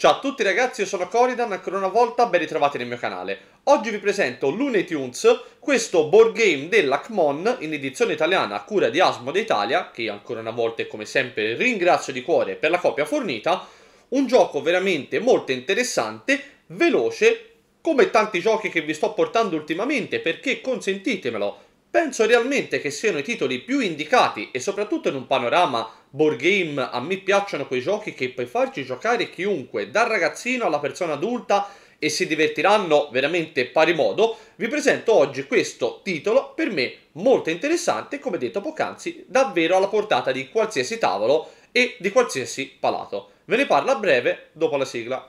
Ciao a tutti ragazzi, io sono Coridan, ancora una volta ben ritrovati nel mio canale. Oggi vi presento Looney questo board game dell'Acmon in edizione italiana a cura di Asmode Italia, che ancora una volta e come sempre ringrazio di cuore per la copia fornita, un gioco veramente molto interessante, veloce, come tanti giochi che vi sto portando ultimamente, perché consentitemelo, penso realmente che siano i titoli più indicati e soprattutto in un panorama board game a me piacciono quei giochi che puoi farci giocare chiunque, dal ragazzino alla persona adulta e si divertiranno veramente pari modo, vi presento oggi questo titolo per me molto interessante, come detto poc'anzi, davvero alla portata di qualsiasi tavolo e di qualsiasi palato. Ve ne parlo a breve dopo la sigla.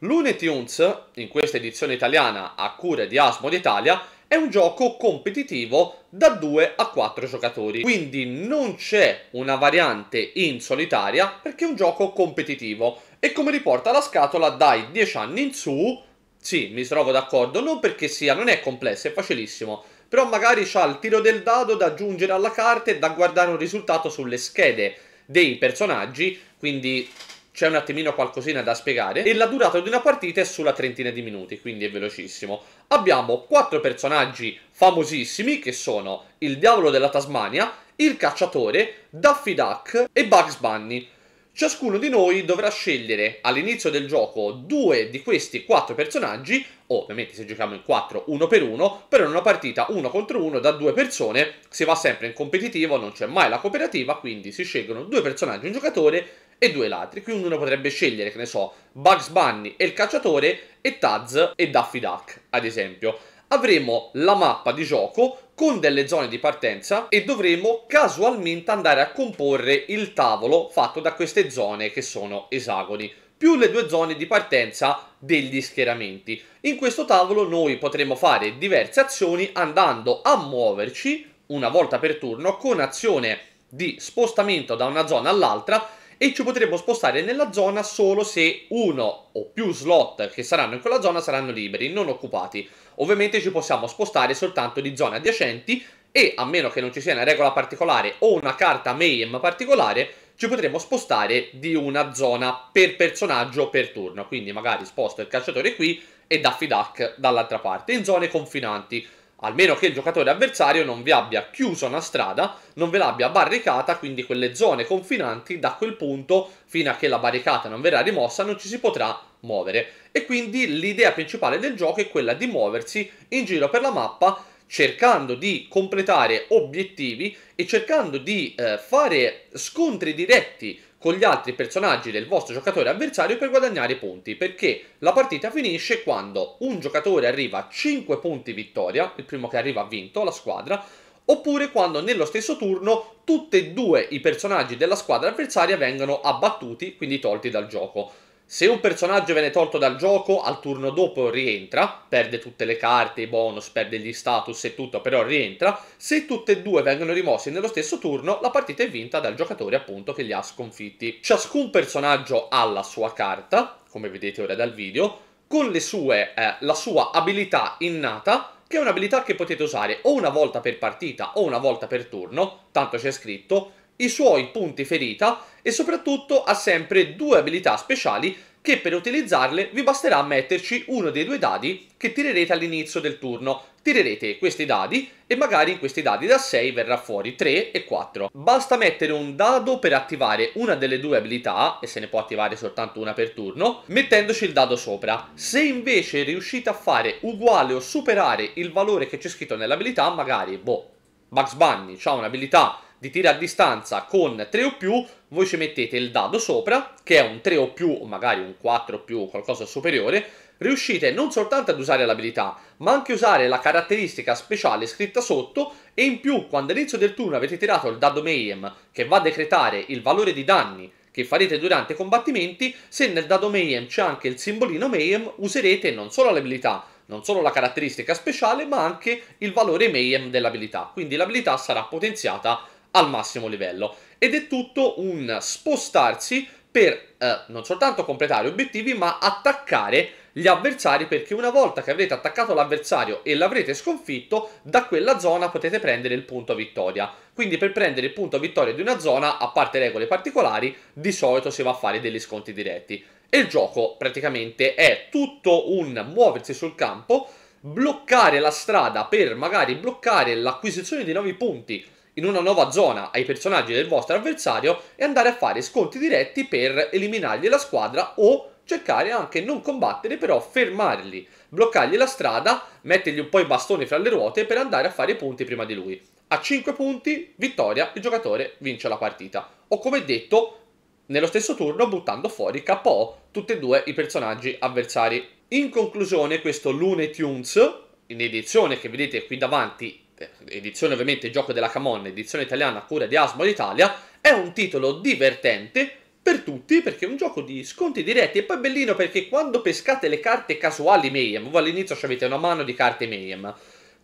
Looney Tunes, in questa edizione italiana a cura di Asmo Italia, è un gioco competitivo da 2 a 4 giocatori, quindi non c'è una variante in solitaria perché è un gioco competitivo e come riporta la scatola dai 10 anni in su, sì, mi trovo d'accordo, non perché sia, non è complesso, è facilissimo, però magari c'ha il tiro del dado da aggiungere alla carta e da guardare un risultato sulle schede dei personaggi, quindi c'è un attimino qualcosina da spiegare e la durata di una partita è sulla trentina di minuti, quindi è velocissimo. Abbiamo quattro personaggi famosissimi che sono il diavolo della Tasmania, il cacciatore, Daffy Duck e Bugs Bunny. Ciascuno di noi dovrà scegliere all'inizio del gioco due di questi quattro personaggi, o ovviamente se giochiamo in quattro, uno per uno, però in una partita uno contro uno da due persone si va sempre in competitivo, non c'è mai la cooperativa, quindi si scelgono due personaggi, un giocatore e due ladri, quindi uno potrebbe scegliere, che ne so, Bugs Bunny e il cacciatore e Taz e Daffy Duck, ad esempio. Avremo la mappa di gioco con delle zone di partenza e dovremo casualmente andare a comporre il tavolo fatto da queste zone che sono esagoni più le due zone di partenza degli schieramenti. In questo tavolo noi potremo fare diverse azioni andando a muoverci una volta per turno con azione di spostamento da una zona all'altra e ci potremo spostare nella zona solo se uno o più slot che saranno in quella zona saranno liberi, non occupati. Ovviamente ci possiamo spostare soltanto di zone adiacenti e a meno che non ci sia una regola particolare o una carta Mayhem particolare, ci potremo spostare di una zona per personaggio per turno. Quindi magari sposto il cacciatore qui e Daffy Duck dall'altra parte, in zone confinanti almeno che il giocatore avversario non vi abbia chiuso una strada, non ve l'abbia barricata, quindi quelle zone confinanti da quel punto fino a che la barricata non verrà rimossa non ci si potrà muovere. E quindi l'idea principale del gioco è quella di muoversi in giro per la mappa cercando di completare obiettivi e cercando di eh, fare scontri diretti con gli altri personaggi del vostro giocatore avversario per guadagnare punti, perché la partita finisce quando un giocatore arriva a 5 punti vittoria, il primo che arriva ha vinto la squadra, oppure quando nello stesso turno tutti e due i personaggi della squadra avversaria vengono abbattuti, quindi tolti dal gioco. Se un personaggio viene tolto dal gioco, al turno dopo rientra, perde tutte le carte, i bonus, perde gli status e tutto, però rientra. Se tutte e due vengono rimossi nello stesso turno, la partita è vinta dal giocatore appunto che li ha sconfitti. Ciascun personaggio ha la sua carta, come vedete ora dal video, con sue, eh, la sua abilità innata che è un'abilità che potete usare o una volta per partita o una volta per turno, tanto c'è scritto, i suoi punti ferita e soprattutto ha sempre due abilità speciali che per utilizzarle vi basterà metterci uno dei due dadi che tirerete all'inizio del turno. Tirerete questi dadi e magari in questi dadi da 6 verrà fuori 3 e 4. Basta mettere un dado per attivare una delle due abilità, e se ne può attivare soltanto una per turno, mettendoci il dado sopra. Se invece riuscite a fare uguale o superare il valore che c'è scritto nell'abilità, magari, boh, Bugs Bunny ha un'abilità di tiri a distanza con 3 o più, voi ci mettete il dado sopra, che è un 3 o più, o magari un 4 o più, qualcosa superiore, riuscite non soltanto ad usare l'abilità, ma anche usare la caratteristica speciale scritta sotto e in più quando all'inizio del turno avete tirato il dado Mayhem che va a decretare il valore di danni che farete durante i combattimenti, se nel dado Mayhem c'è anche il simbolino Mayhem, userete non solo l'abilità, non solo la caratteristica speciale, ma anche il valore Mayhem dell'abilità. Quindi l'abilità sarà potenziata al massimo livello. Ed è tutto un spostarsi per eh, non soltanto completare obiettivi, ma attaccare gli avversari perché una volta che avrete attaccato l'avversario e l'avrete sconfitto, da quella zona potete prendere il punto vittoria. Quindi per prendere il punto vittoria di una zona, a parte regole particolari, di solito si va a fare degli sconti diretti. E il gioco praticamente è tutto un muoversi sul campo, bloccare la strada per magari bloccare l'acquisizione di nuovi punti in una nuova zona ai personaggi del vostro avversario e andare a fare sconti diretti per eliminargli la squadra o cercare anche non combattere però fermarli, bloccargli la strada, mettergli un po' i bastoni fra le ruote per andare a fare i punti prima di lui. A 5 punti, vittoria, il giocatore vince la partita. O come detto, nello stesso turno buttando fuori KO tutti e due i personaggi avversari. In conclusione questo Lune Tunes, in edizione che vedete qui davanti edizione ovviamente Gioco della Camon, edizione italiana a cura di Asmo d'Italia, è un titolo divertente per tutti perché è un gioco di sconti diretti e poi bellino perché quando pescate le carte casuali Mayhem, voi all'inizio avete una mano di carte Mayhem,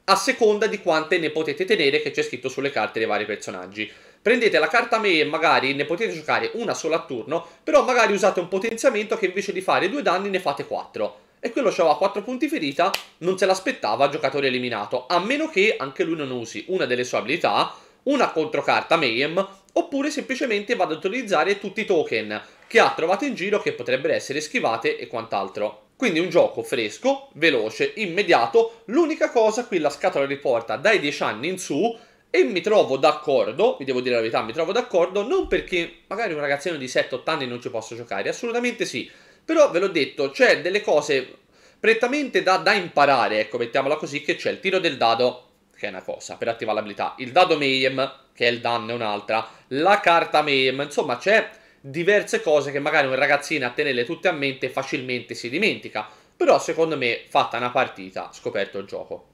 a seconda di quante ne potete tenere che c'è scritto sulle carte dei vari personaggi. Prendete la carta Mayhem, magari ne potete giocare una sola a turno, però magari usate un potenziamento che invece di fare due danni ne fate quattro e quello aveva 4 punti ferita, non se l'aspettava, giocatore eliminato, a meno che anche lui non usi una delle sue abilità, una controcarta Mayhem, oppure semplicemente vada ad utilizzare tutti i token che ha trovato in giro che potrebbero essere schivate e quant'altro. Quindi un gioco fresco, veloce, immediato, l'unica cosa qui la scatola riporta dai 10 anni in su e mi trovo d'accordo, vi devo dire la verità, mi trovo d'accordo non perché magari un ragazzino di 7-8 anni non ci possa giocare, assolutamente sì, però ve l'ho detto, c'è delle cose prettamente da, da, imparare, ecco, mettiamola così, che c'è il tiro del dado, che è una cosa, per attivare l'abilità, il dado Mayhem, che è il danno, è un'altra, la carta Mayhem, insomma c'è diverse cose che magari un ragazzino a tenerle tutte a mente facilmente si dimentica, però secondo me fatta una partita, scoperto il gioco.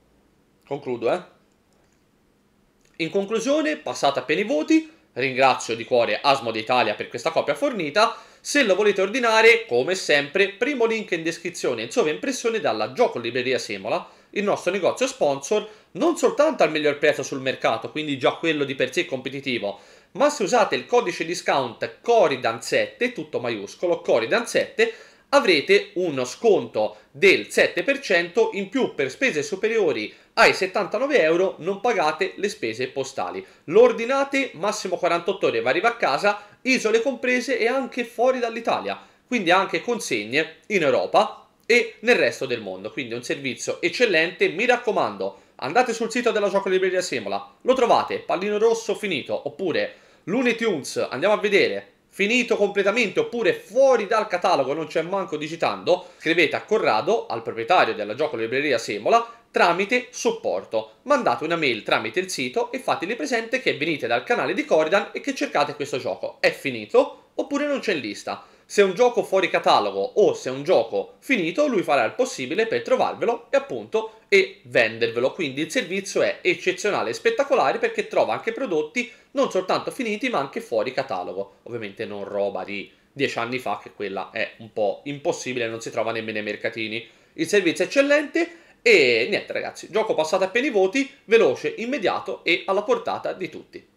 Concludo, eh? In conclusione, passate appena i voti, ringrazio di cuore Asmo d'Italia per questa copia fornita se lo volete ordinare, come sempre, primo link in descrizione in sovraimpressione dalla Gioco Libreria Semola, il nostro negozio sponsor, non soltanto al miglior prezzo sul mercato, quindi già quello di per sé competitivo, ma se usate il codice discount CORIDAN7, tutto maiuscolo, CORIDAN7, avrete uno sconto del 7% in più per spese superiori ai 79 euro non pagate le spese postali. Lo ordinate massimo 48 ore, va arriva a casa, isole comprese e anche fuori dall'Italia, quindi anche consegne in Europa e nel resto del mondo. Quindi un servizio eccellente, mi raccomando, andate sul sito della Gioco Libreria Semola, lo trovate, pallino rosso finito, oppure Lunetunes, andiamo a vedere finito completamente oppure fuori dal catalogo, non c'è manco digitando, scrivete a Corrado, al proprietario della gioco libreria Semola, tramite supporto. Mandate una mail tramite il sito e fateli presente che venite dal canale di Cordan e che cercate questo gioco. È finito oppure non c'è in lista se è un gioco fuori catalogo o se è un gioco finito, lui farà il possibile per trovarvelo e appunto e vendervelo. Quindi il servizio è eccezionale e spettacolare perché trova anche prodotti non soltanto finiti ma anche fuori catalogo. Ovviamente non roba di dieci anni fa che quella è un po' impossibile, non si trova nemmeno nei mercatini. Il servizio è eccellente e niente ragazzi, gioco passato appena i voti, veloce, immediato e alla portata di tutti.